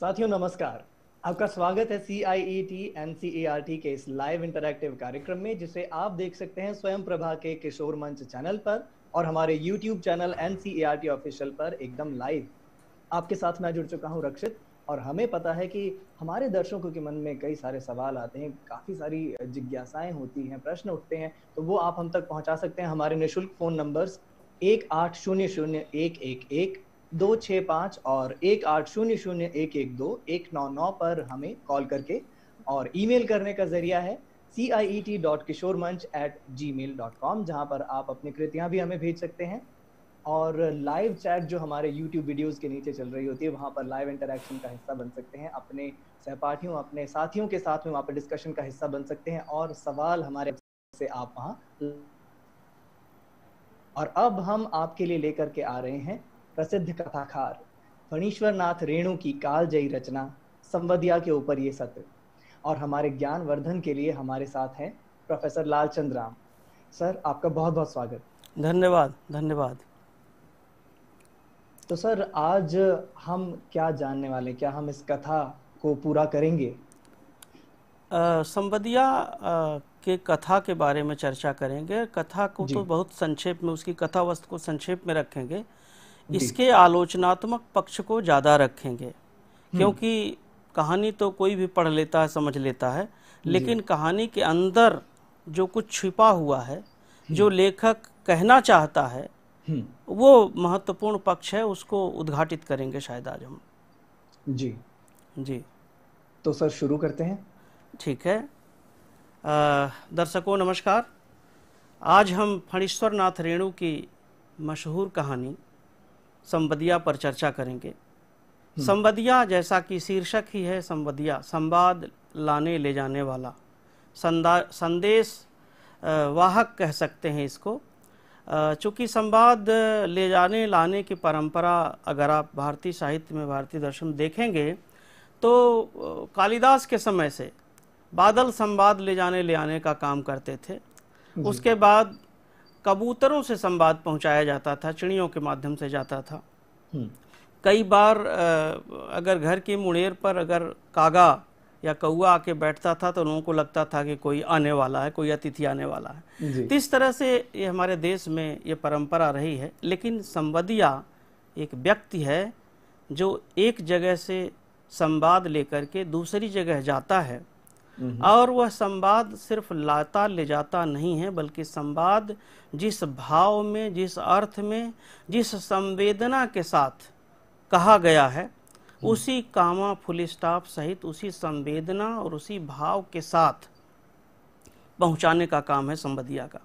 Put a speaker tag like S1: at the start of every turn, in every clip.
S1: साथियों नमस्कार आपका स्वागत है C I E T N C E R T के इस लाइव इंटरैक्टिव कार्यक्रम में जिसे आप देख सकते हैं स्वयं प्रभा के किशोर मंच चैनल पर और हमारे YouTube channel N C E R T official पर एकदम लाइव आपके साथ मैं जुड़ चुका हूँ रक्षित और हमें पता है कि हमारे दर्शकों के मन में कई सारे सवाल आते हैं काफ़ी सारी जिज्ञासाएं होती हैं प्रश्न उठते हैं तो वो आप हम तक पहुंचा सकते हैं हमारे निःशुल्क फ़ोन नंबर्स एक आठ शून्य शून्य एक एक एक दो छः पाँच और एक आठ शून्य शून्य एक एक दो एक नौ नौ पर हमें कॉल करके और ईमेल करने का जरिया है C I E T dot Kishore Manch at Gmail dot com जहाँ पर आप अपनी कृतियाँ भी हमें भेज सकते हैं और लाइव चैट जो हमारे यूट्यूब वीडियोस के नीचे चल रही होती है वहाँ पर लाइव इंटरेक्शन का हिस्सा बन सकते हैं अपने सहपाठियों अपने साथियों के साथ में वहाँ पर डिस्कशन का हिस्सा बन सकते हैं और सवाल हमारे से आप वहाँ और अब हम आपके लिए लेकर के आ रहे हैं प्रसिद्ध कथाकार फणीश्वरनाथ रेणु की कालजयी रचना संवदिया के ऊपर ये सत्र और हमारे ज्ञान वर्धन के लिए हमारे साथ हैं प्रोफेसर लालचंद राम सर आपका बहुत बहुत स्वागत
S2: धन्यवाद धन्यवाद
S1: तो सर आज हम क्या जानने वाले क्या हम इस कथा को पूरा करेंगे
S2: संवदिया के कथा के बारे में चर्चा करेंगे कथा को तो बहुत संक्षेप में उसकी कथा वस्तु को संक्षेप में रखेंगे इसके आलोचनात्मक पक्ष को ज़्यादा रखेंगे हम्म। क्योंकि कहानी तो कोई भी पढ़ लेता है समझ लेता है लेकिन कहानी के अंदर जो कुछ छिपा हुआ है हम्म। जो लेखक कहना चाहता है हम्म। वो महत्वपूर्ण पक्ष है उसको उद्घाटित करेंगे शायद आज हम जी जी तो सर शुरू करते हैं ठीक है दर्शकों नमस्कार आज हम फणीश्वर नाथ रेणु की मशहूर कहानी संबदिया पर चर्चा करेंगे हम्म। संबदिया जैसा कि शीर्षक ही है संबदिया संवाद लाने ले जाने वाला संदेश वाहक कह सकते हैं इसको चूँकि संवाद ले जाने लाने की परंपरा अगर आप भारतीय साहित्य में भारतीय दर्शन देखेंगे तो कालिदास के समय से बादल संवाद ले जाने ले आने का काम करते थे उसके बाद कबूतरों से संवाद पहुंचाया जाता था चिड़ियों के माध्यम से जाता था हम्म। कई बार अगर घर के मुड़ेर पर अगर कागा या कौआ आके बैठता था तो लोगों को लगता था कि कोई आने वाला है कोई अतिथि आने वाला है तो इस तरह से ये हमारे देश में ये परंपरा रही है लेकिन संवदिया एक व्यक्ति है जो एक जगह से संवाद लेकर के दूसरी जगह जाता है हम्म। और वह संवाद सिर्फ लाता ले जाता नहीं है बल्कि संवाद जिस भाव में जिस अर्थ में जिस संवेदना के साथ कहा गया है हम्म। उसी कामा फुल स्टाफ सहित उसी संवेदना और उसी भाव के साथ पहुंचाने का काम है संबदिया का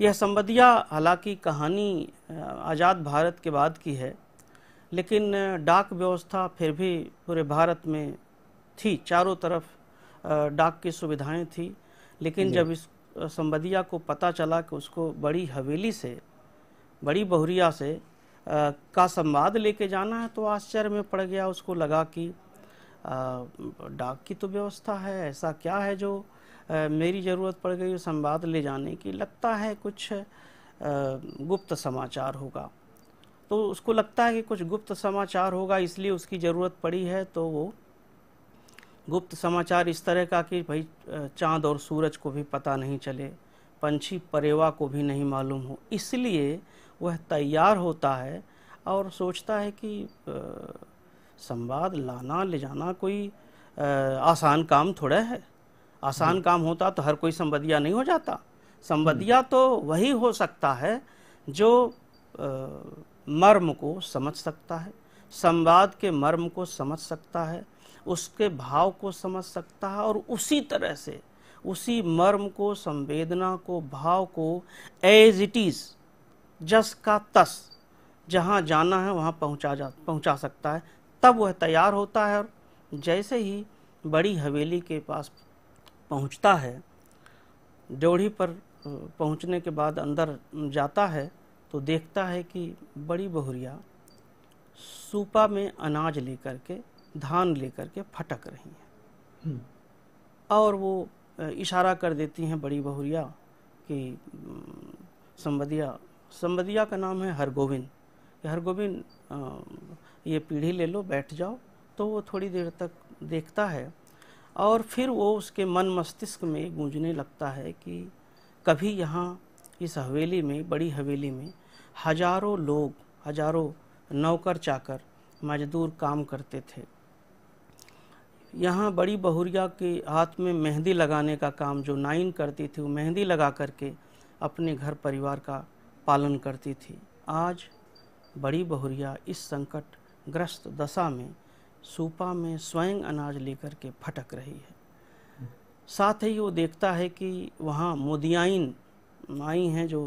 S2: यह संबदिया हालांकि कहानी आज़ाद भारत के बाद की है लेकिन डाक व्यवस्था फिर भी पूरे भारत में थी चारों तरफ डाक की सुविधाएं थी लेकिन जब इस संबदिया को पता चला कि उसको बड़ी हवेली से बड़ी बहुरिया से आ, का संवाद लेके जाना है तो आश्चर्य में पड़ गया उसको लगा कि डाक की तो व्यवस्था है ऐसा क्या है जो आ, मेरी ज़रूरत पड़ गई संवाद ले जाने की लगता है कुछ आ, गुप्त समाचार होगा तो उसको लगता है कि कुछ गुप्त समाचार होगा इसलिए उसकी ज़रूरत पड़ी है तो वो गुप्त समाचार इस तरह का कि भाई चांद और सूरज को भी पता नहीं चले पंछी परेवा को भी नहीं मालूम हो इसलिए वह तैयार होता है और सोचता है कि संवाद लाना ले जाना कोई आसान काम थोड़ा है आसान काम होता तो हर कोई संबदिया नहीं हो जाता संबदिया हम्म। तो वही हो सकता है जो आ, मर्म को समझ सकता है संवाद के मर्म को समझ सकता है उसके भाव को समझ सकता है और उसी तरह से उसी मर्म को संवेदना को भाव को एज इट इज़ जस का तस जहाँ जाना है वहाँ पहुँचा जा पहुँचा सकता है तब वह तैयार होता है और जैसे ही बड़ी हवेली के पास पहुँचता है ड्योढ़ी पर पहुँचने के बाद अंदर जाता है तो देखता है कि बड़ी बहुरिया सूपा में अनाज लेकर के धान लेकर के फटक रही हैं हम्म। और वो इशारा कर देती हैं बड़ी बहुरिया कि संबदिया संबदिया का नाम है हरगोविंद हरगोविंद ये पीढ़ी ले लो बैठ जाओ तो वो थोड़ी देर तक देखता है और फिर वो उसके मन मस्तिष्क में गूंजने लगता है कि कभी यहाँ इस हवेली में बड़ी हवेली में हजारों लोग हजारों नौकर चाकर मजदूर काम करते थे यहाँ बड़ी बहुरिया के हाथ में मेहंदी लगाने का काम जो नाइन करती थी वो मेहंदी लगा करके अपने घर परिवार का पालन करती थी आज बड़ी बहुरिया इस संकट ग्रस्त दशा में सूपा में स्वयं अनाज लेकर के फटक रही है साथ ही वो देखता है कि वहाँ मोदियाइन आई हैं जो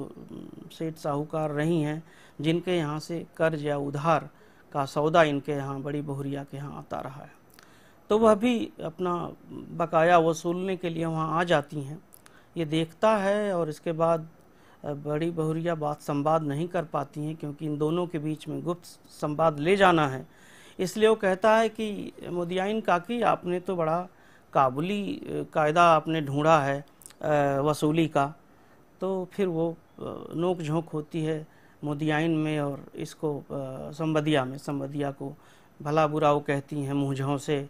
S2: सेठ साहूकार रही हैं जिनके यहाँ से कर्ज या उधार का सौदा इनके यहाँ बड़ी बहुरिया के यहाँ आता रहा है तो वह भी अपना बकाया वसूलने के लिए वहाँ आ जाती हैं ये देखता है और इसके बाद बड़ी बहुरिया बात संवाद नहीं कर पाती हैं क्योंकि इन दोनों के बीच में गुप्त संवाद ले जाना है इसलिए वो कहता है कि मुदियाइन काकी आपने तो बड़ा काबुली कायदा आपने ढूंढा है वसूली का तो फिर वो नोक झोंक होती है मुदियाइन में और इसको संबदिया में संबदिया को भला बुरा वो कहती हैं मुँह से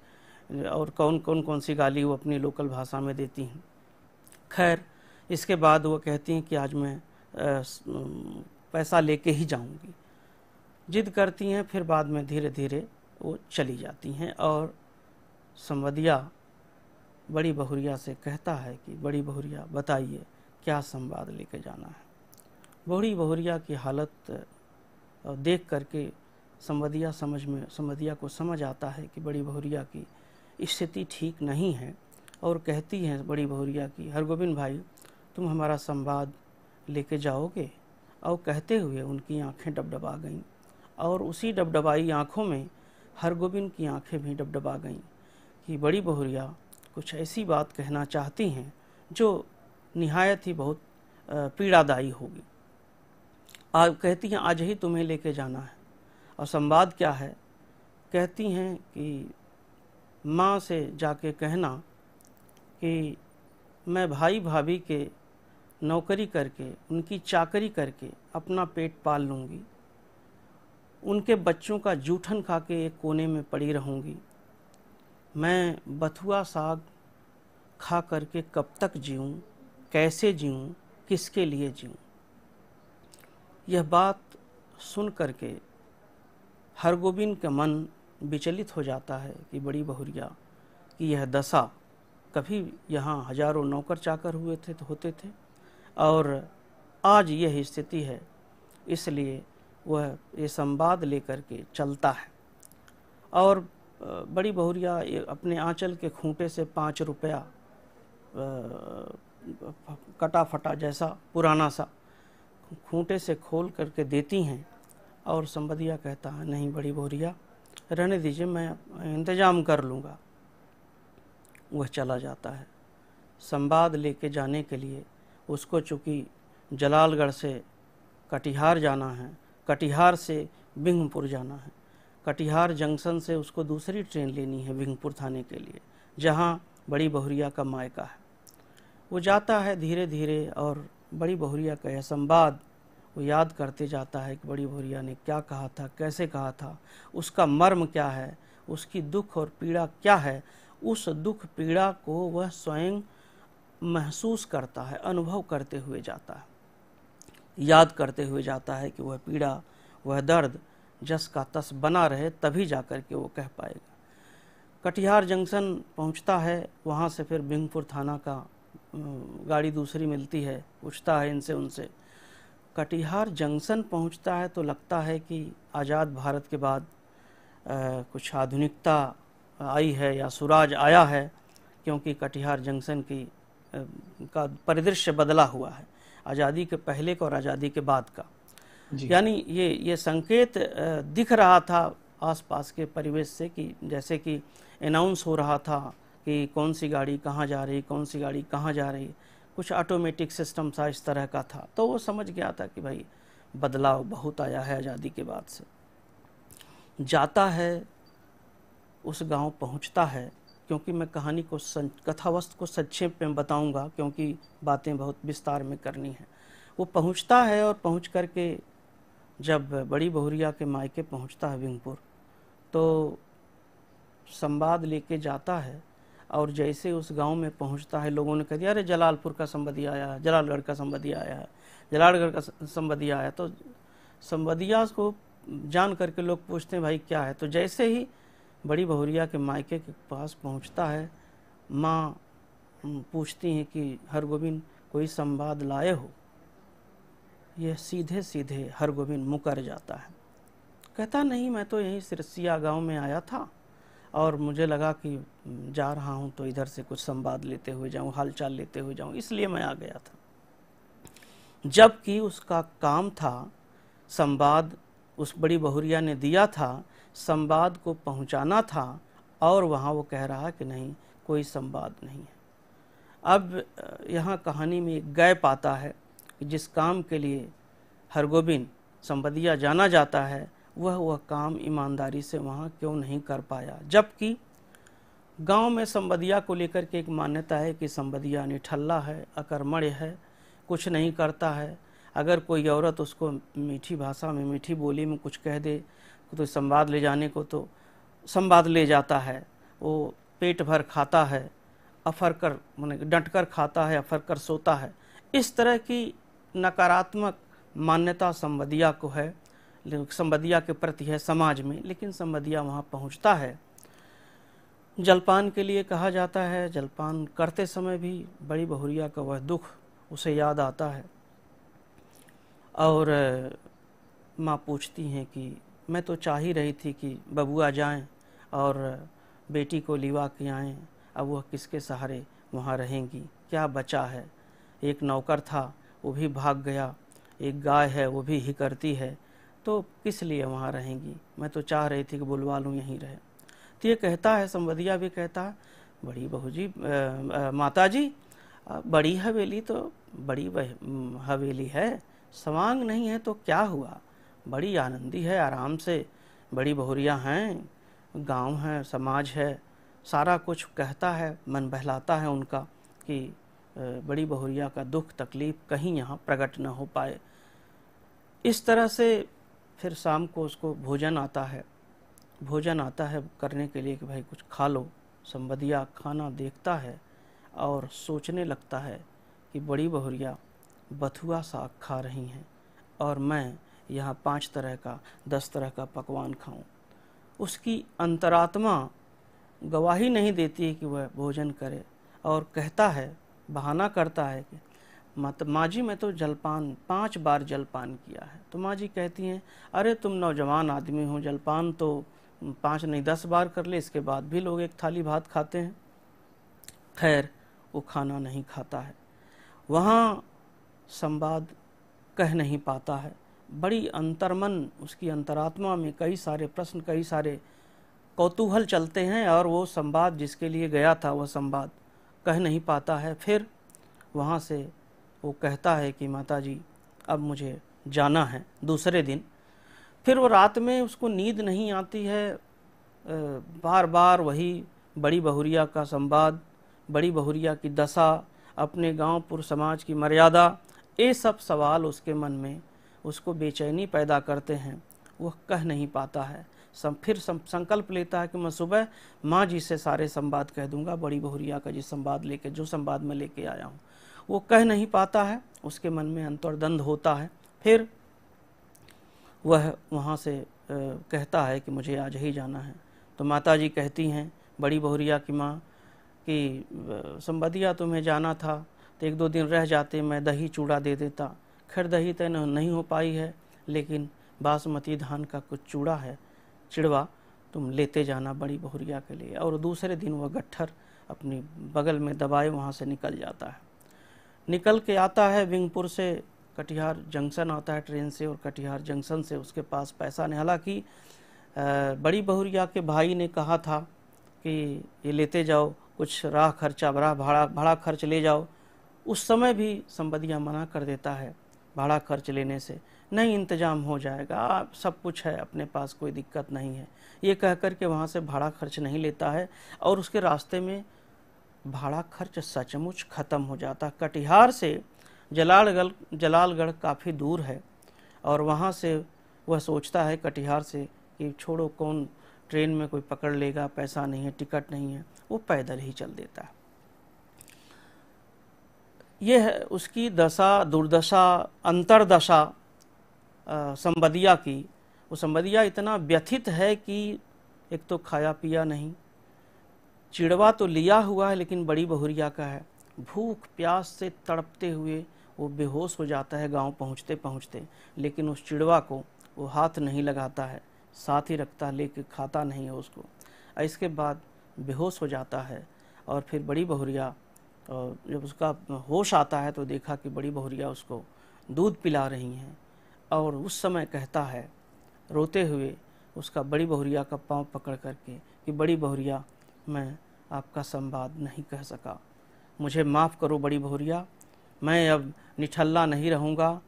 S2: और कौन कौन कौन सी गाली वो अपनी लोकल भाषा में देती हैं खैर इसके बाद वो कहती हैं कि आज मैं पैसा लेके ही जाऊंगी जिद करती हैं फिर बाद में धीरे धीरे वो चली जाती हैं और संवदिया बड़ी बहुरिया से कहता है कि बड़ी बहुरिया बताइए क्या संवाद लेके जाना है बूढ़ी बहुरिया की हालत देख करके संवदिया समझ में संवदिया को समझ आता है कि बड़ी बहुरिया की स्थिति ठीक नहीं है और कहती हैं बड़ी भौरिया की हरगोबिंद भाई तुम हमारा संवाद लेके जाओगे और कहते हुए उनकी आंखें डबडबा गईं और उसी डबडबाई आंखों में हरगोबिंद की आंखें भी डबडबा गईं कि बड़ी बहुरिया कुछ ऐसी बात कहना चाहती हैं जो निहायत ही बहुत पीड़ादायी होगी आज कहती हैं आज ही तुम्हें लेके जाना है और संवाद क्या है कहती हैं कि माँ से जाके कहना कि मैं भाई भाभी के नौकरी करके उनकी चाकरी करके अपना पेट पाल लूँगी उनके बच्चों का जूठन खा के एक कोने में पड़ी रहूँगी मैं बथुआ साग खा करके कब तक जीऊँ कैसे जीऊँ किसके लिए जीऊँ यह बात सुन करके हरगोबिंद के मन विचलित हो जाता है कि बड़ी बहुरिया कि यह दशा कभी यहाँ हजारों नौकर चाकर हुए थे तो होते थे और आज यह स्थिति है इसलिए वह ये संवाद लेकर के चलता है और बड़ी बहुरिया अपने आंचल के खूंटे से पाँच रुपया कटा फटा जैसा पुराना सा खूंटे से खोल करके देती हैं और संबदिया कहता है नहीं बड़ी बहुरिया रहने दीजिए मैं इंतज़ाम कर लूँगा वह चला जाता है संवाद लेके जाने के लिए उसको चूँकि जलालगढ़ से कटिहार जाना है कटिहार से बिंगपुर जाना है कटिहार जंक्शन से उसको दूसरी ट्रेन लेनी है बिंगपुर थाने के लिए जहाँ बड़ी बहुरिया का मायका है वो जाता है धीरे धीरे और बड़ी बहुरिया का यह संवाद वो याद करते जाता है कि बड़ी भोरिया ने क्या कहा था कैसे कहा था उसका मर्म क्या है उसकी दुख और पीड़ा क्या है उस दुख पीड़ा को वह स्वयं महसूस करता है अनुभव करते हुए जाता है याद करते हुए जाता है कि वह पीड़ा वह दर्द जस का तस बना रहे तभी जा कर के वो कह पाएगा कटिहार जंक्शन पहुंचता है वहाँ से फिर बिंगपुर थाना का गाड़ी दूसरी मिलती है पूछता है इनसे उनसे कटिहार जंक्शन पहुंचता है तो लगता है कि आज़ाद भारत के बाद आ, कुछ आधुनिकता आई है या सुराज आया है क्योंकि कटिहार जंक्शन की आ, का परिदृश्य बदला हुआ है आज़ादी के पहले का और आज़ादी के बाद का यानी ये ये संकेत दिख रहा था आसपास के परिवेश से कि जैसे कि अनाउंस हो रहा था कि कौन सी गाड़ी कहाँ जा रही कौन सी गाड़ी कहाँ जा रही कुछ ऑटोमेटिक सिस्टम था इस तरह का था तो वो समझ गया था कि भाई बदलाव बहुत आया है आज़ादी के बाद से जाता है उस गांव पहुंचता है क्योंकि मैं कहानी को कथावस्त को संक्षेप में बताऊंगा क्योंकि बातें बहुत विस्तार में करनी है वो पहुंचता है और पहुंच करके जब बड़ी बहुरिया के मायके पहुंचता है विंगपुर तो संवाद लेके जाता है और जैसे उस गांव में पहुंचता है लोगों ने कह दिया अरे जलालपुर का संबंधी आया है जलालगढ़ का संबंधी आया है जलालगढ़ का संबंधी आया तो संबंधिया को जान करके लोग पूछते हैं भाई क्या है तो जैसे ही बड़ी बहुरिया के मायके के पास पहुँचता है माँ पूछती हैं कि हरगोविंद कोई संवाद लाए हो यह सीधे सीधे हरगोविंद मुकर जाता है कहता नहीं मैं तो यहीं सिरसिया गांव में आया था और मुझे लगा कि जा रहा हूँ तो इधर से कुछ संवाद लेते हुए जाऊँ हालचाल लेते हुए जाऊँ इसलिए मैं आ गया था जबकि उसका काम था संवाद उस बड़ी बहुरिया ने दिया था संवाद को पहुँचाना था और वहाँ वो कह रहा कि नहीं कोई संवाद नहीं है अब यहाँ कहानी में एक गैप आता है जिस काम के लिए हरगोबिंद संबदिया जाना जाता है वह वह काम ईमानदारी से वहाँ क्यों नहीं कर पाया जबकि गांव में संबदिया को लेकर के एक मान्यता है कि संबदिया निठल्ला है अकर्मण्य है कुछ नहीं करता है अगर कोई औरत उसको मीठी भाषा में मीठी बोली में कुछ कह दे तो संवाद ले जाने को तो संवाद ले जाता है वो पेट भर खाता है अफर कर मैंने डट कर खाता है अफर कर सोता है इस तरह की नकारात्मक मान्यता संबदिया को है संबदिया के प्रति है समाज में लेकिन संबदिया वहाँ पहुँचता है जलपान के लिए कहा जाता है जलपान करते समय भी बड़ी बहुरिया का वह दुख उसे याद आता है और माँ पूछती हैं कि मैं तो चाह ही रही थी कि बबुआ जाएं और बेटी को लिवा के आएँ अब वह किसके सहारे वहाँ रहेंगी क्या बचा है एक नौकर था वो भी भाग गया एक गाय है वो भी ही करती है तो किस लिए वहाँ रहेंगी मैं तो चाह रही थी कि बुलवा लूँ यहीं रहे तो ये कहता है संवदिया भी कहता है बड़ी बहू जी माता जी बड़ी हवेली तो बड़ी हवेली है सवांग नहीं है तो क्या हुआ बड़ी आनंदी है आराम से बड़ी बहुरियाँ हैं गांव है समाज है सारा कुछ कहता है मन बहलाता है उनका कि बड़ी बहुरिया का दुख तकलीफ कहीं यहाँ प्रकट न हो पाए इस तरह से फिर शाम को उसको भोजन आता है भोजन आता है करने के लिए कि भाई कुछ खा लो संबदिया खाना देखता है और सोचने लगता है कि बड़ी बहुरिया बथुआ साग खा रही हैं और मैं यहाँ पांच तरह का दस तरह का पकवान खाऊं उसकी अंतरात्मा गवाही नहीं देती है कि वह भोजन करे और कहता है बहाना करता है कि मत माँ जी मैं तो जलपान पांच बार जलपान किया है तो माँ जी कहती हैं अरे तुम नौजवान आदमी हो जलपान तो पाँच नहीं दस बार कर ले इसके बाद भी लोग एक थाली भात खाते हैं खैर वो खाना नहीं खाता है वहाँ संवाद कह नहीं पाता है बड़ी अंतर्मन उसकी अंतरात्मा में कई सारे प्रश्न कई सारे कौतूहल चलते हैं और वो संवाद जिसके लिए गया था वह संवाद कह नहीं पाता है फिर वहाँ से वो कहता है कि माता जी अब मुझे जाना है दूसरे दिन फिर वो रात में उसको नींद नहीं आती है बार बार वही बड़ी बहुरिया का संवाद बड़ी बहुरिया की दशा अपने गांव पुर समाज की मर्यादा ये सब सवाल उसके मन में उसको बेचैनी पैदा करते हैं वह कह नहीं पाता है सम, फिर संकल्प लेता है कि मैं सुबह माँ जी से सारे संवाद कह दूंगा बड़ी बहुरिया का जिस संवाद लेके जो संवाद मैं लेके आया हूँ वो कह नहीं पाता है उसके मन में अंतर्द्वंद होता है फिर वह वहाँ से आ, कहता है कि मुझे आज ही जाना है तो माता जी कहती हैं बड़ी बहुरिया की माँ कि संबदिया तुम्हें जाना था तो एक दो दिन रह जाते मैं दही चूड़ा दे देता खैर दही तय तो नहीं हो पाई है लेकिन बासमती धान का कुछ चूड़ा है चिड़वा तुम लेते जाना बड़ी बहुरिया के लिए और दूसरे दिन वह गट्ठर अपनी बगल में दबाए वहाँ से निकल जाता है निकल के आता है विंगपुर से कटिहार जंक्शन आता है ट्रेन से और कटिहार जंक्शन से उसके पास पैसा नहीं हालांकि बड़ी बहुरिया के भाई ने कहा था कि ये लेते जाओ कुछ राह खर्चा बड़ा भाड़ा भाड़ा खर्च ले जाओ उस समय भी संबदिया मना कर देता है भाड़ा खर्च लेने से नहीं इंतजाम हो जाएगा सब कुछ है अपने पास कोई दिक्कत नहीं है ये कह कर के वहाँ से भाड़ा खर्च नहीं लेता है और उसके रास्ते में भाड़ा खर्च सचमुच ख़त्म हो जाता है कटिहार से जलालगढ़ जलालगढ़ काफ़ी दूर है और वहाँ से वह सोचता है कटिहार से कि छोड़ो कौन ट्रेन में कोई पकड़ लेगा पैसा नहीं है टिकट नहीं है वो पैदल ही चल देता है यह है उसकी दशा दुर्दशा अंतरदशा संबदिया की वो संबदिया इतना व्यथित है कि एक तो खाया पिया नहीं चिड़वा तो लिया हुआ है लेकिन बड़ी बहुरिया का है भूख प्यास से तड़पते हुए वो बेहोश हो जाता है गांव पहुंचते पहुंचते लेकिन उस चिड़वा को वो हाथ नहीं लगाता है साथ ही रखता लेके खाता नहीं है उसको इसके बाद बेहोश हो जाता है और फिर बड़ी बहुरिया जब उसका होश आता है तो देखा कि बड़ी बहुरिया उसको दूध पिला रही हैं और उस समय कहता है रोते हुए उसका बड़ी बहुरिया का पांव पकड़ करके कि बड़ी बहुरिया मैं आपका संवाद नहीं कह सका मुझे माफ़ करो बड़ी बहुरिया मैं अब निठल्ला नहीं रहूँगा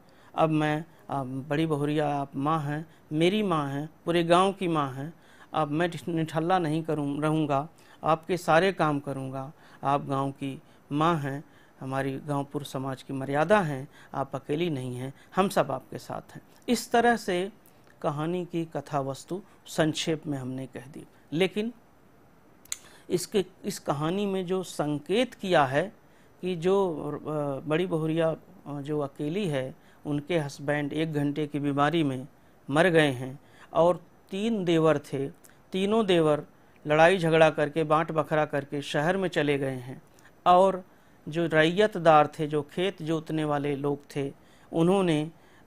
S2: अब मैं अब बड़ी बहुरिया आप माँ हैं मेरी माँ हैं पूरे गांव की माँ हैं अब मैं निठल्ला नहीं करूँ रहूँगा आपके सारे काम करूँगा आप गांव की माँ हैं हमारी गांवपुर समाज की मर्यादा हैं आप अकेली नहीं हैं हम सब आपके साथ हैं इस तरह से कहानी की कथा वस्तु संक्षेप में हमने कह दी लेकिन इसके इस कहानी में जो संकेत किया है कि जो बड़ी बहुरिया जो अकेली है उनके हस्बैंड एक घंटे की बीमारी में मर गए हैं और तीन देवर थे तीनों देवर लड़ाई झगड़ा करके बांट बखरा करके शहर में चले गए हैं और जो रैयतदार थे जो खेत जोतने वाले लोग थे उन्होंने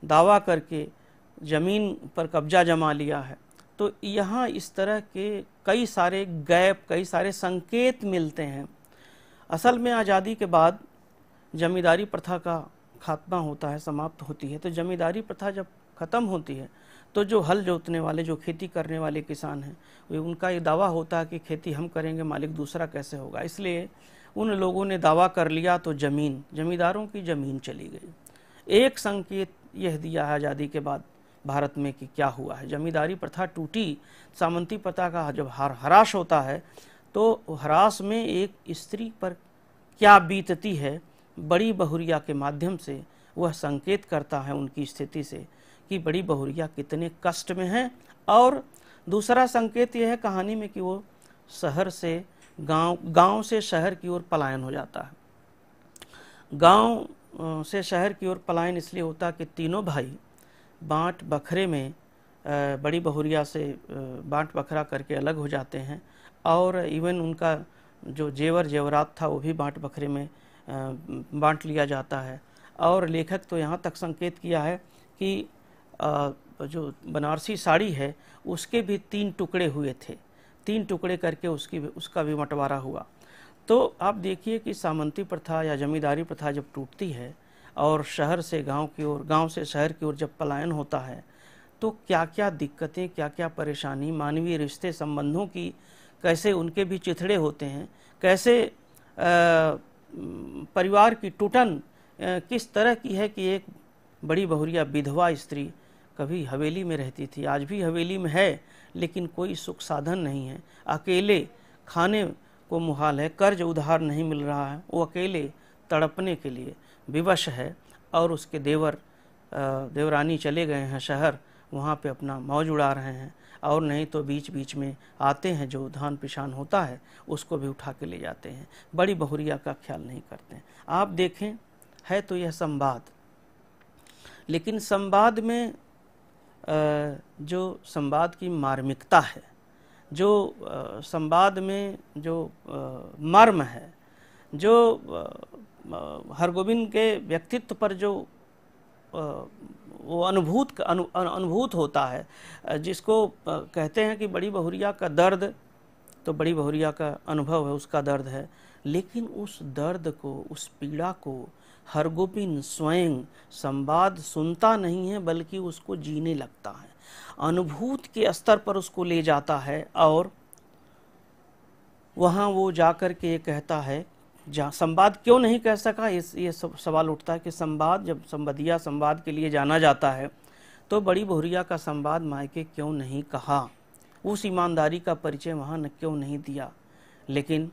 S2: दावा करके ज़मीन पर कब्जा जमा लिया है तो यहाँ इस तरह के कई सारे गैप कई सारे संकेत मिलते हैं असल में आज़ादी के बाद जमींदारी प्रथा का खात्मा होता है समाप्त होती है तो जमींदारी प्रथा जब ख़त्म होती है तो जो हल जोतने वाले जो खेती करने वाले किसान हैं उनका ये दावा होता है कि खेती हम करेंगे मालिक दूसरा कैसे होगा इसलिए उन लोगों ने दावा कर लिया तो ज़मीन जमींदारों की ज़मीन चली गई एक संकेत यह दिया है आज़ादी के बाद भारत में कि क्या हुआ है जमींदारी प्रथा टूटी सामंती प्रथा का जब हर हराश होता है तो हरास में एक स्त्री पर क्या बीतती है बड़ी बहुरिया के माध्यम से वह संकेत करता है उनकी स्थिति से कि बड़ी बहुरिया कितने कष्ट में हैं और दूसरा संकेत यह है कहानी में कि वो शहर से गांव गांव से शहर की ओर पलायन हो जाता है गांव से शहर की ओर पलायन इसलिए होता कि तीनों भाई बांट बखरे में बड़ी बहुरिया से बांट बखरा करके अलग हो जाते हैं और इवन उनका जो जेवर जेवरात था वो भी बांट बखरे में बांट लिया जाता है और लेखक तो यहाँ तक संकेत किया है कि जो बनारसी साड़ी है उसके भी तीन टुकड़े हुए थे तीन टुकड़े करके उसकी उसका भी बंटवारा हुआ तो आप देखिए कि सामंती प्रथा या जमींदारी प्रथा जब टूटती है और शहर से गांव की ओर गांव से शहर की ओर जब पलायन होता है तो क्या क्या दिक्कतें क्या क्या परेशानी मानवीय रिश्ते संबंधों की कैसे उनके भी चिथड़े होते हैं कैसे आ, परिवार की टूटन किस तरह की है कि एक बड़ी बहुरिया विधवा स्त्री कभी हवेली में रहती थी आज भी हवेली में है लेकिन कोई सुख साधन नहीं है अकेले खाने को मुहाल है कर्ज उधार नहीं मिल रहा है वो अकेले तड़पने के लिए विवश है और उसके देवर देवरानी चले गए हैं शहर वहाँ पे अपना मौज उड़ा रहे हैं और नहीं तो बीच बीच में आते हैं जो धान पिशान होता है उसको भी उठा के ले जाते हैं बड़ी बहुरिया का ख्याल नहीं करते आप देखें है तो यह संवाद लेकिन संवाद में जो संवाद की मार्मिकता है जो संवाद में जो मर्म है जो हरगोविंद के व्यक्तित्व पर जो वो अनुभूत अनु, अनुभूत होता है जिसको कहते हैं कि बड़ी बहुरिया का दर्द तो बड़ी बहुरिया का अनुभव है उसका दर्द है लेकिन उस दर्द को उस पीड़ा को हरगोपिन स्वयं संवाद सुनता नहीं है बल्कि उसको जीने लगता है अनुभूत के स्तर पर उसको ले जाता है और वहाँ वो जा कर के ये कहता है जा संवाद क्यों नहीं कह सका ये ये सब सवाल उठता है कि संवाद जब संबदिया संवाद के लिए जाना जाता है तो बड़ी बहुरिया का संवाद मायके क्यों नहीं कहा उस ईमानदारी का परिचय वहाँ न क्यों नहीं दिया लेकिन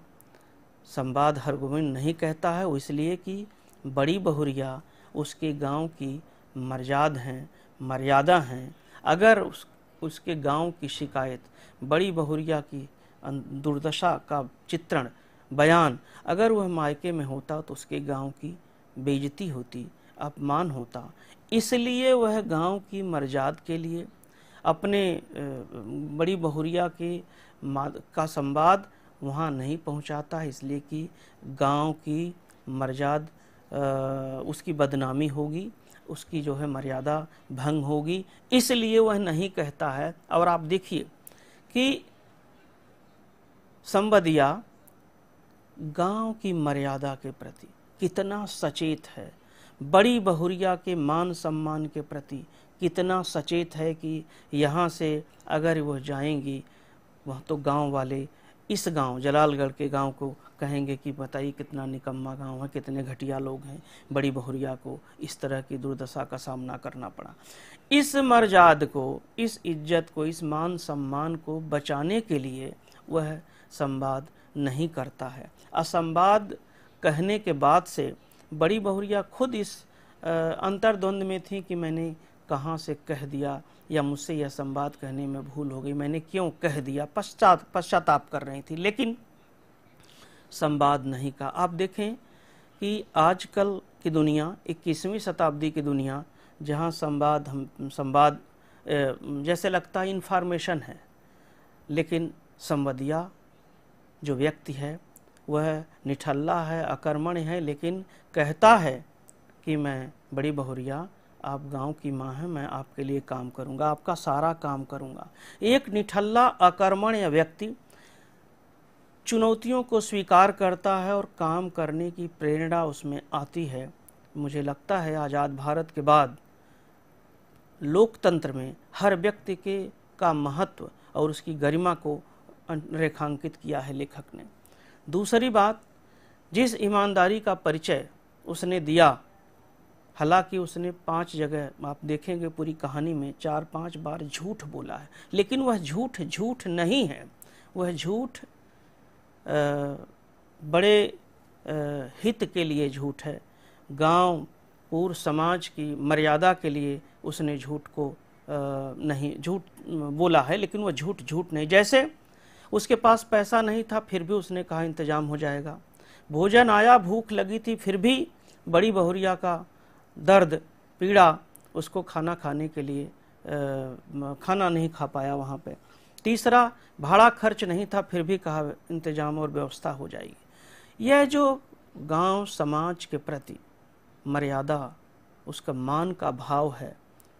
S2: संवाद हरगोविंद नहीं कहता है वो इसलिए कि बड़ी बहुरिया उसके गांव की मर्याद हैं मर्यादा हैं अगर उस उसके गांव की शिकायत बड़ी बहुरिया की अं, दुर्दशा का चित्रण बयान अगर वह मायके में होता तो उसके गांव की बेजती होती अपमान होता इसलिए वह गांव की मर्जाद के लिए अपने बड़ी बहुरिया के का संवाद वहाँ नहीं पहुँचाता इसलिए कि गांव की मर्जाद उसकी बदनामी होगी उसकी जो है मर्यादा भंग होगी इसलिए वह नहीं कहता है और आप देखिए कि संबदिया गांव की मर्यादा के प्रति कितना सचेत है बड़ी बहुरिया के मान सम्मान के प्रति कितना सचेत है कि यहाँ से अगर वह जाएंगी वह तो गांव वाले इस गांव जलालगढ़ के गांव को कहेंगे कि बताइए कितना निकम्मा गांव है कितने घटिया लोग हैं बड़ी बहुरिया को इस तरह की दुर्दशा का सामना करना पड़ा इस मर्जाद को इस इज्जत को इस मान सम्मान को बचाने के लिए वह संवाद नहीं करता है असंवाद कहने के बाद से बड़ी बहुरिया खुद इस अंतर्द्वंद में थी कि मैंने कहाँ से कह दिया या मुझसे यह संवाद कहने में भूल हो गई मैंने क्यों कह दिया पश्चात पश्चाताप कर रही थी लेकिन संवाद नहीं कहा आप देखें कि आजकल की दुनिया 21वीं शताब्दी की दुनिया जहां संवाद हम संवाद जैसे लगता है इन्फॉर्मेशन है लेकिन संवदिया जो व्यक्ति है वह निठल्ला है अकर्मण है लेकिन कहता है कि मैं बड़ी बहुरिया आप गांव की माँ हैं मैं आपके लिए काम करूँगा आपका सारा काम करूँगा एक निठल्ला या व्यक्ति चुनौतियों को स्वीकार करता है और काम करने की प्रेरणा उसमें आती है मुझे लगता है आज़ाद भारत के बाद लोकतंत्र में हर व्यक्ति के का महत्व और उसकी गरिमा को अं, रेखांकित किया है लेखक ने दूसरी बात जिस ईमानदारी का परिचय उसने दिया हालांकि उसने पांच जगह आप देखेंगे पूरी कहानी में चार पांच बार झूठ बोला है लेकिन वह झूठ झूठ नहीं है वह झूठ बड़े हित के लिए झूठ है गांव पूर्व समाज की मर्यादा के लिए उसने झूठ को नहीं झूठ बोला है लेकिन वह झूठ झूठ नहीं जैसे उसके पास पैसा नहीं था फिर भी उसने कहा इंतजाम हो जाएगा भोजन आया भूख लगी थी फिर भी बड़ी बहुरिया का दर्द पीड़ा उसको खाना खाने के लिए खाना नहीं खा पाया वहाँ पे तीसरा भाड़ा खर्च नहीं था फिर भी कहा इंतजाम और व्यवस्था हो जाएगी यह जो गांव समाज के प्रति मर्यादा उसका मान का भाव है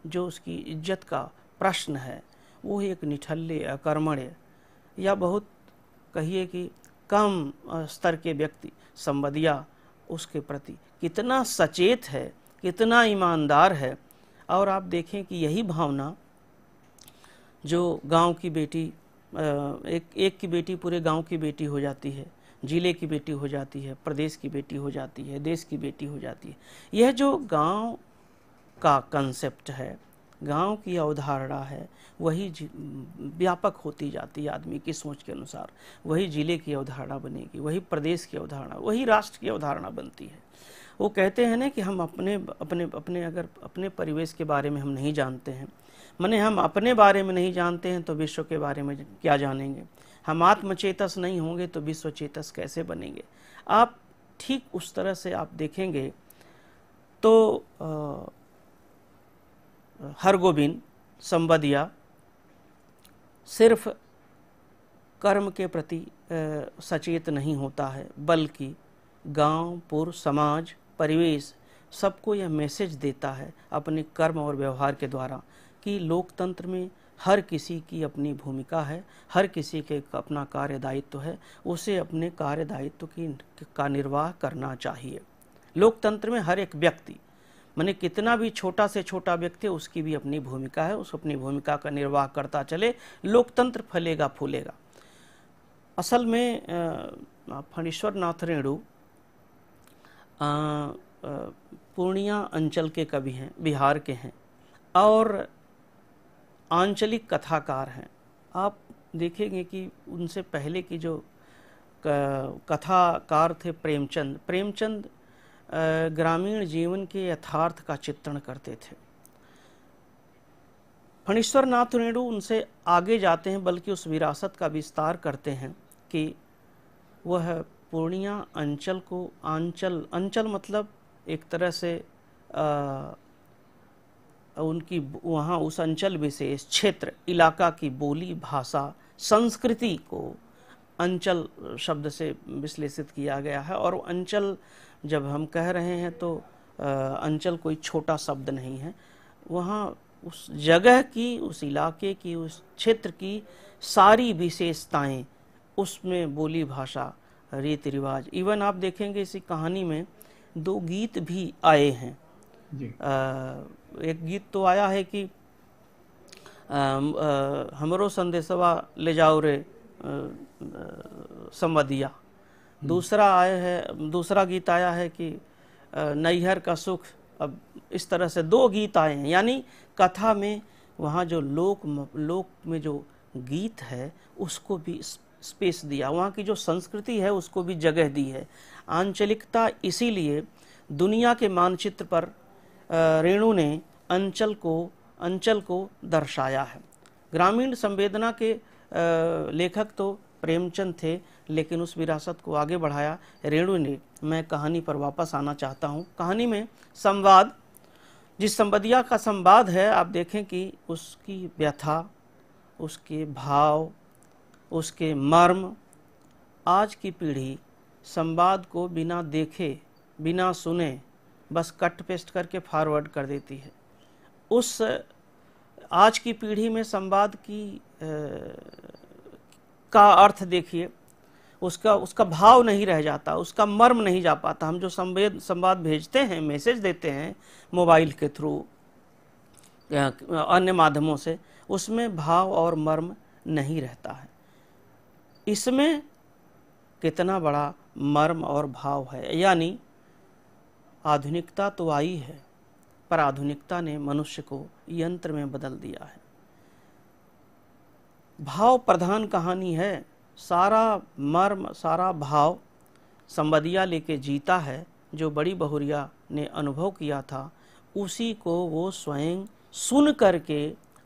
S2: जो उसकी इज्जत का प्रश्न है वो एक निठल्ले अकर्मण्य या बहुत कहिए कि कम स्तर के व्यक्ति संबदिया उसके प्रति कितना सचेत है कितना ईमानदार है और आप देखें कि यही भावना जो गांव की बेटी एक एक की बेटी पूरे गांव की बेटी हो जाती है जिले की बेटी हो जाती है प्रदेश की बेटी हो जाती है देश की बेटी हो जाती है यह जो गांव का कंसेप्ट है गांव की अवधारणा है वही व्यापक होती जाती है आदमी की सोच के अनुसार वही जिले की अवधारणा बनेगी वही प्रदेश की अवधारणा वही राष्ट्र की अवधारणा बनती है वो कहते हैं ना कि हम अपने अपने अपने अगर अपने परिवेश के बारे में हम नहीं जानते हैं माने हम अपने बारे में नहीं जानते हैं तो विश्व के बारे में क्या जानेंगे हम आत्मचेतस नहीं होंगे तो विश्व चेतस कैसे बनेंगे आप ठीक उस तरह से आप देखेंगे तो हरगोबिंद संबदिया सिर्फ कर्म के प्रति सचेत नहीं होता है बल्कि गांव पुर समाज परिवेश सबको यह मैसेज देता है अपने कर्म और व्यवहार के द्वारा कि लोकतंत्र में हर किसी की अपनी भूमिका है हर किसी के अपना कार्य दायित्व है उसे अपने कार्य दायित्व की का निर्वाह करना चाहिए लोकतंत्र में हर एक व्यक्ति मैंने कितना भी छोटा से छोटा व्यक्ति है उसकी भी अपनी भूमिका है उस अपनी भूमिका का निर्वाह करता चले लोकतंत्र फलेगा फूलेगा असल में फणीश्वर नाथ रेणु पूर्णिया अंचल के कवि हैं बिहार के हैं और आंचलिक कथाकार हैं आप देखेंगे कि उनसे पहले की जो कथाकार थे प्रेमचंद प्रेमचंद ग्रामीण जीवन के यथार्थ का चित्रण करते थे फणीश्वर नाथ रेणु उनसे आगे जाते हैं बल्कि उस विरासत का विस्तार करते हैं कि वह पूर्णिया अंचल को आंचल अंचल मतलब एक तरह से आ, उनकी वहाँ उस अंचल विशेष क्षेत्र इलाका की बोली भाषा संस्कृति को अंचल शब्द से विश्लेषित किया गया है और अंचल जब हम कह रहे हैं तो आ, अंचल कोई छोटा शब्द नहीं है वहाँ उस जगह की उस इलाके की उस क्षेत्र की सारी विशेषताएं उसमें बोली भाषा रीति रिवाज इवन आप देखेंगे इसी कहानी में दो गीत भी आए हैं जी। आ, एक गीत तो आया है कि हमरो संदेशवा ले जाओ रे संवदिया हम्म। दूसरा आया है दूसरा गीत आया है कि नैहर का सुख अब इस तरह से दो गीत आए हैं यानी कथा में वहाँ जो लोक लोक में जो गीत है उसको भी स्पेस दिया वहाँ की जो संस्कृति है उसको भी जगह दी है आंचलिकता इसीलिए दुनिया के मानचित्र पर रेणु ने अंचल को अंचल को दर्शाया है ग्रामीण संवेदना के लेखक तो प्रेमचंद थे लेकिन उस विरासत को आगे बढ़ाया रेणु ने मैं कहानी पर वापस आना चाहता हूँ कहानी में संवाद जिस संबदिया का संवाद है आप देखें कि उसकी व्यथा उसके भाव उसके मर्म आज की पीढ़ी संवाद को बिना देखे बिना सुने बस कट पेस्ट करके फॉरवर्ड कर देती है उस आज की पीढ़ी में संवाद की आ, का अर्थ देखिए उसका उसका भाव नहीं रह जाता उसका मर्म नहीं जा पाता हम जो संवेद संवाद भेजते हैं मैसेज देते हैं मोबाइल के थ्रू अन्य माध्यमों से उसमें भाव और मर्म नहीं रहता है इसमें कितना बड़ा मर्म और भाव है यानी आधुनिकता तो आई है पर आधुनिकता ने मनुष्य को यंत्र में बदल दिया है भाव प्रधान कहानी है सारा मर्म सारा भाव संबदिया लेके जीता है जो बड़ी बहुरिया ने अनुभव किया था उसी को वो स्वयं सुन करके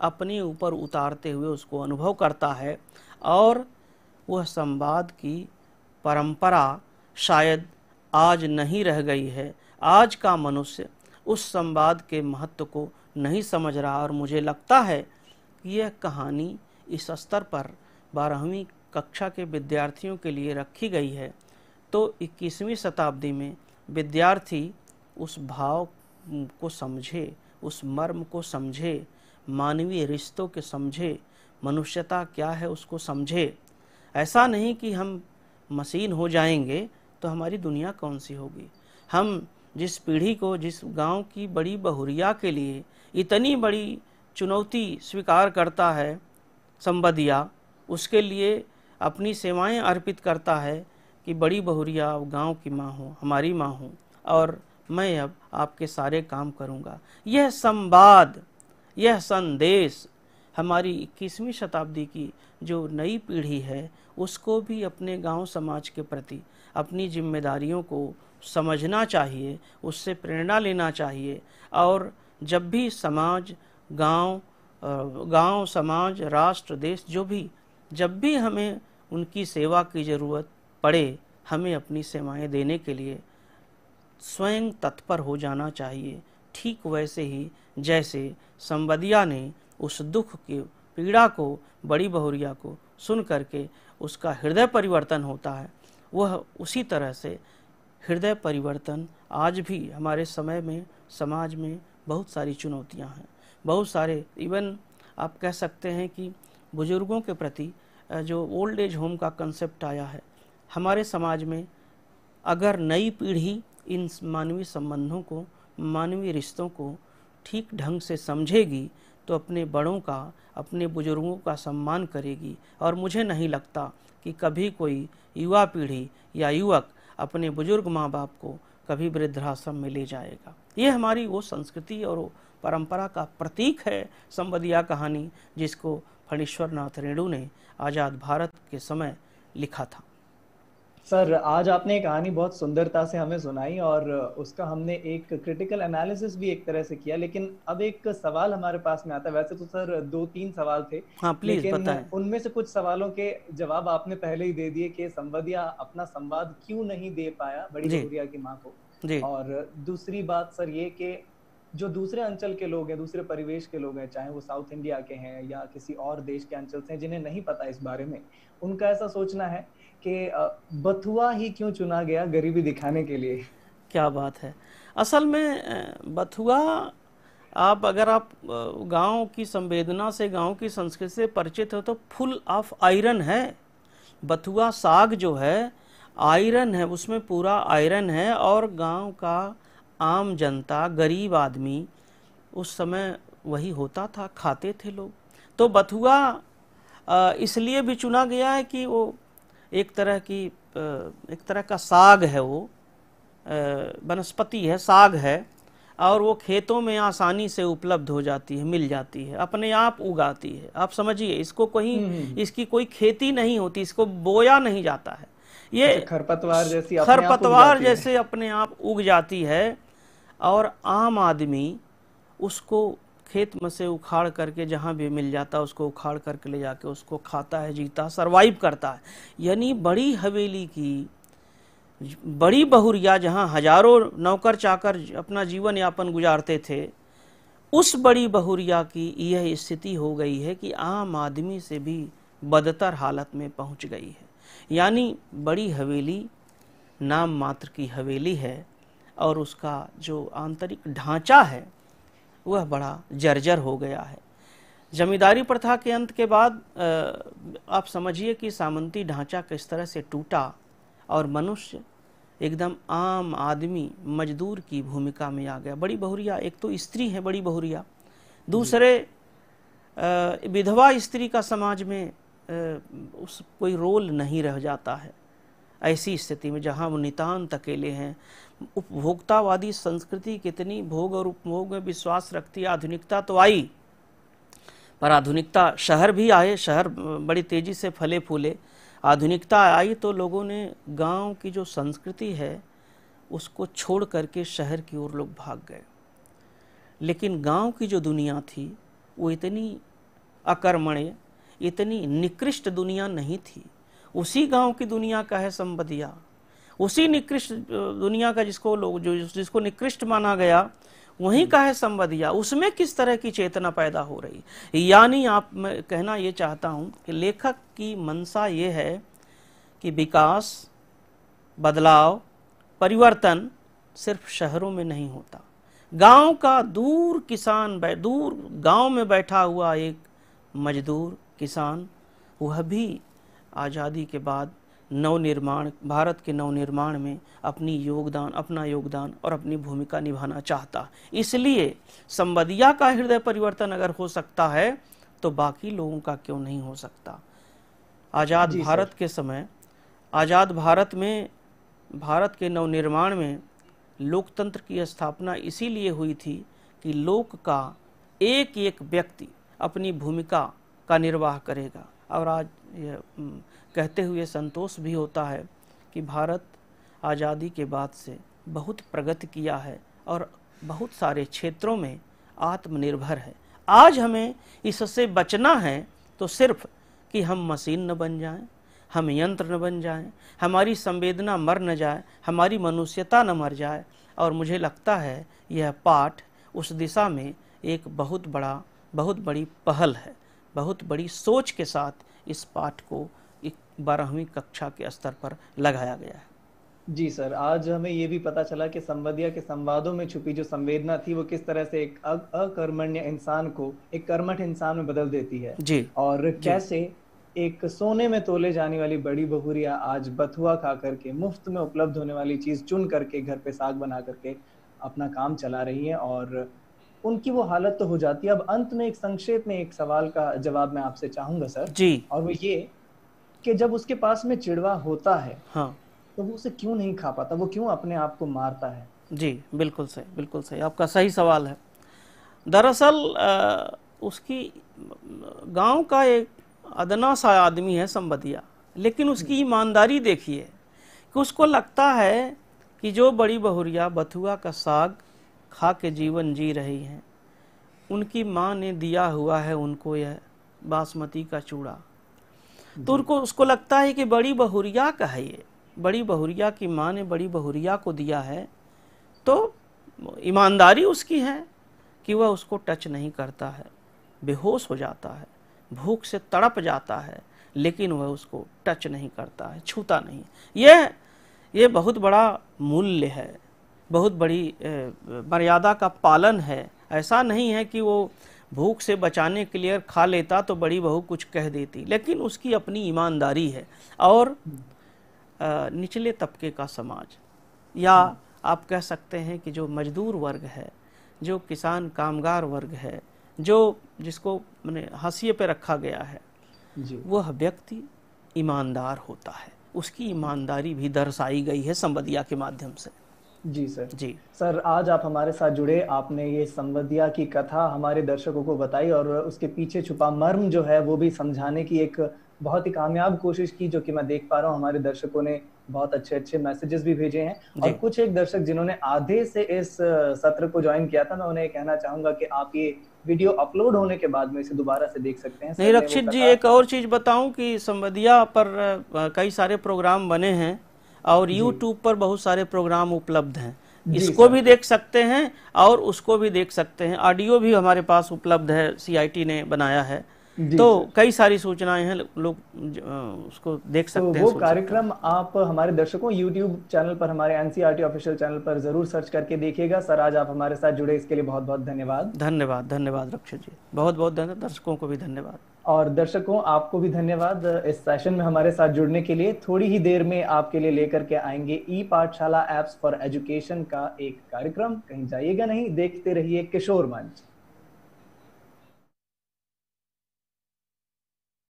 S2: अपने ऊपर उतारते हुए उसको अनुभव करता है और वह संवाद की परंपरा शायद आज नहीं रह गई है आज का मनुष्य उस संवाद के महत्व को नहीं समझ रहा और मुझे लगता है कि यह कहानी इस स्तर पर बारहवीं कक्षा के विद्यार्थियों के लिए रखी गई है तो 21वीं शताब्दी में विद्यार्थी उस भाव को समझे उस मर्म को समझे मानवीय रिश्तों के समझे मनुष्यता क्या है उसको समझे ऐसा नहीं कि हम मशीन हो जाएंगे तो हमारी दुनिया कौन सी होगी हम जिस पीढ़ी को जिस गांव की बड़ी बहुरिया के लिए इतनी बड़ी चुनौती स्वीकार करता है संबदिया उसके लिए अपनी सेवाएं अर्पित करता है कि बड़ी बहुरिया गांव की माँ हो हमारी माँ हो और मैं अब आपके सारे काम करूँगा यह संवाद यह संदेश हमारी 21वीं शताब्दी की जो नई पीढ़ी है उसको भी अपने गांव समाज के प्रति अपनी जिम्मेदारियों को समझना चाहिए उससे प्रेरणा लेना चाहिए और जब भी समाज गांव गांव समाज राष्ट्र देश जो भी जब भी हमें उनकी सेवा की ज़रूरत पड़े हमें अपनी सेवाएं देने के लिए स्वयं तत्पर हो जाना चाहिए ठीक वैसे ही जैसे संबदिया ने उस दुख की पीड़ा को बड़ी बहुरिया को सुन करके उसका हृदय परिवर्तन होता है वह उसी तरह से हृदय परिवर्तन आज भी हमारे समय में समाज में बहुत सारी चुनौतियां हैं बहुत सारे इवन आप कह सकते हैं कि बुज़ुर्गों के प्रति जो ओल्ड एज होम का कंसेप्ट आया है हमारे समाज में अगर नई पीढ़ी इन मानवीय संबंधों को मानवीय रिश्तों को ठीक ढंग से समझेगी तो अपने बड़ों का अपने बुजुर्गों का सम्मान करेगी और मुझे नहीं लगता कि कभी कोई युवा पीढ़ी या युवक अपने बुजुर्ग माँ बाप को कभी वृद्धाश्रम में ले जाएगा ये हमारी वो संस्कृति और वो परंपरा का प्रतीक है संबदिया कहानी जिसको फणीश्वर नाथ रेणु ने आज़ाद भारत के समय लिखा था
S1: सर आज आपने कहानी बहुत सुंदरता से हमें सुनाई और उसका हमने एक क्रिटिकल एनालिसिस भी एक तरह से किया लेकिन अब एक सवाल हमारे पास में आता है वैसे तो सर दो तीन सवाल थे हाँ, प्लीज, लेकिन उनमें से कुछ सवालों के जवाब आपने पहले ही दे दिए कि संवदिया अपना संवाद क्यों नहीं दे पाया बड़ी जहरिया की माँ को और दूसरी बात सर ये कि जो दूसरे अंचल के लोग हैं दूसरे परिवेश के लोग हैं चाहे वो साउथ इंडिया के हैं या किसी और देश के अंचल से हैं जिन्हें नहीं पता इस बारे में उनका ऐसा सोचना है कि बथुआ ही क्यों चुना गया गरीबी दिखाने के लिए क्या बात है
S2: असल में बथुआ आप अगर आप गांव की संवेदना से गांव की संस्कृति से परिचित हो तो फुल ऑफ आयरन है बथुआ साग जो है आयरन है उसमें पूरा आयरन है और गांव का आम जनता गरीब आदमी उस समय वही होता था खाते थे लोग तो बथुआ इसलिए भी चुना गया है कि वो एक तरह की एक तरह का साग है वो वनस्पति है साग है और वो खेतों में आसानी से उपलब्ध हो जाती है मिल जाती है अपने आप उगाती है आप समझिए इसको कहीं हम्म, हम्म, हम्म। इसकी कोई खेती नहीं होती इसको बोया नहीं जाता है ये अच्छा, खरपतवार जैसी खरपतवार जैसे अपने आप उग जाती है और आम आदमी उसको खेत में से उखाड़ करके जहाँ भी मिल जाता है उसको उखाड़ करके ले जाके उसको खाता है जीता है सर्वाइव करता है यानी बड़ी हवेली की बड़ी बहुरिया जहाँ हजारों नौकर चाकर अपना जीवन यापन गुजारते थे उस बड़ी बहुरिया की यह स्थिति हो गई है कि आम आदमी से भी बदतर हालत में पहुँच गई है यानी बड़ी हवेली नाम मात्र की हवेली है और उसका जो आंतरिक ढांचा है वह बड़ा जर्जर हो गया है जमींदारी प्रथा के अंत के बाद आप समझिए कि सामंती ढांचा किस तरह से टूटा और मनुष्य एकदम आम आदमी मजदूर की भूमिका में आ गया बड़ी बहुरिया एक तो स्त्री है बड़ी बहुरिया दूसरे विधवा स्त्री का समाज में उस कोई रोल नहीं रह जाता है ऐसी स्थिति में जहाँ वो नितान्त अकेले हैं उपभोक्तावादी संस्कृति कितनी भोग और उपभोग में विश्वास रखती है आधुनिकता तो आई पर आधुनिकता शहर भी आए शहर बड़ी तेज़ी से फले फूले आधुनिकता आई तो लोगों ने गांव की जो संस्कृति है उसको छोड़ करके शहर की ओर लोग भाग गए लेकिन गांव की जो दुनिया थी वो इतनी अकर्मण्य इतनी निकृष्ट दुनिया नहीं थी उसी गांव की दुनिया का है संबदिया उसी निकृष्ट दुनिया का जिसको लोग जो जिसको निकृष्ट माना गया वहीं का है संबदिया उसमें किस तरह की चेतना पैदा हो रही यानी आप मैं कहना ये चाहता हूँ कि लेखक की मनसा ये है कि विकास बदलाव परिवर्तन सिर्फ शहरों में नहीं होता गांव का दूर किसान दूर गांव में बैठा हुआ एक मजदूर किसान वह भी आज़ादी के बाद नवनिर्माण भारत के नवनिर्माण में अपनी योगदान अपना योगदान और अपनी भूमिका निभाना चाहता इसलिए संबदिया का हृदय परिवर्तन अगर हो सकता है तो बाकी लोगों का क्यों नहीं हो सकता आज़ाद भारत के समय आज़ाद भारत में भारत के नवनिर्माण में लोकतंत्र की स्थापना इसीलिए हुई थी कि लोक का एक एक व्यक्ति अपनी भूमिका का निर्वाह करेगा और आज यह कहते हुए संतोष भी होता है कि भारत आज़ादी के बाद से बहुत प्रगति किया है और बहुत सारे क्षेत्रों में आत्मनिर्भर है आज हमें इससे बचना है तो सिर्फ कि हम मशीन न बन जाएं, हम यंत्र न बन जाएं, हमारी संवेदना मर न जाए हमारी मनुष्यता न मर जाए और मुझे लगता है यह पाठ उस दिशा में एक बहुत बड़ा बहुत बड़ी पहल है बहुत बड़ी सोच के साथ इस पाठ को एक बारहवीं कक्षा के स्तर
S1: पर लगाया गया है जी सर आज हमें ये भी पता चला कि संवदिया के संवादों में छुपी जो संवेदना थी वो किस तरह से एक अकर्मण्य इंसान को एक कर्मठ इंसान में बदल देती है जी और कैसे एक सोने में तोले जाने वाली बड़ी बहुरिया आज बथुआ खा करके मुफ्त में उपलब्ध होने वाली चीज चुन करके घर पे साग बना करके अपना काम चला रही है और उनकी वो हालत तो हो जाती है अब अंत में एक संक्षेप में एक सवाल का जवाब मैं आपसे चाहूंगा सर जी और वो ये कि जब उसके पास में चिड़वा होता है हाँ तो वो उसे क्यों नहीं खा पाता वो क्यों अपने आप को मारता है
S2: जी बिल्कुल सही बिल्कुल सही आपका सही सवाल है दरअसल उसकी गांव का एक अदना सा आदमी है संबदिया लेकिन उसकी ईमानदारी देखिए कि उसको लगता है कि जो बड़ी बहुरिया बथुआ का साग खा के जीवन जी रही हैं उनकी माँ ने दिया हुआ है उनको यह बासमती का चूड़ा तो उनको उसको लगता है कि बड़ी बहुरिया का है ये बड़ी बहुरिया की माँ ने बड़ी बहुरिया को दिया है तो ईमानदारी उसकी है कि वह उसको टच नहीं करता है बेहोश हो जाता है भूख से तड़प जाता है लेकिन वह उसको टच नहीं करता है छूता नहीं यह ये बहुत बड़ा मूल्य है बहुत बड़ी मर्यादा का पालन है ऐसा नहीं है कि वो भूख से बचाने के लिए खा लेता तो बड़ी बहू कुछ कह देती लेकिन उसकी अपनी ईमानदारी है और निचले तबके का समाज या आप कह सकते हैं कि जो मजदूर वर्ग है जो किसान कामगार वर्ग है जो जिसको मैंने हाशिए पे रखा गया है वह व्यक्ति ईमानदार होता है उसकी ईमानदारी भी दर्शाई गई है संबदिया के माध्यम से जी सर जी
S1: सर आज आप हमारे साथ जुड़े आपने ये संवदिया की कथा हमारे दर्शकों को बताई और उसके पीछे छुपा मर्म जो है वो भी समझाने की एक बहुत ही कामयाब कोशिश की जो कि मैं देख पा रहा हूँ हमारे दर्शकों ने बहुत अच्छे अच्छे मैसेजेस भी भेजे हैं और कुछ एक दर्शक जिन्होंने आधे से इस सत्र को ज्वाइन किया था मैं उन्हें कहना चाहूंगा कि आप ये वीडियो अपलोड होने के बाद में इसे दोबारा से देख सकते हैं नहीं रक्षित
S2: जी एक और चीज बताऊं कि संवदिया पर कई सारे प्रोग्राम बने हैं और यूट्यूब पर बहुत सारे प्रोग्राम उपलब्ध हैं इसको भी देख सकते हैं और उसको भी देख सकते हैं ऑडियो भी हमारे पास उपलब्ध है सी ने बनाया है तो कई सारी सूचनाएं हैं लोग उसको देख तो सकते तो हैं वो कार्यक्रम
S1: आप हमारे दर्शकों यूट्यूब चैनल पर हमारे एनसीआरटी ऑफिशियल e चैनल पर जरूर सर्च करके देखिएगा सर आज आप हमारे साथ जुड़े इसके लिए बहुत बहुत धन्यवाद
S2: धन्यवाद धन्यवाद रक्षित जी बहुत बहुत धन्यवाद दर्शकों को भी
S1: धन्यवाद और दर्शकों आपको भी धन्यवाद इस सेशन में हमारे साथ जुड़ने के लिए थोड़ी ही देर में आपके लिए लेकर के आएंगे ई पाठशाला एप्स फॉर एजुकेशन का एक कार्यक्रम कहीं जाइएगा नहीं देखते रहिए किशोर मंच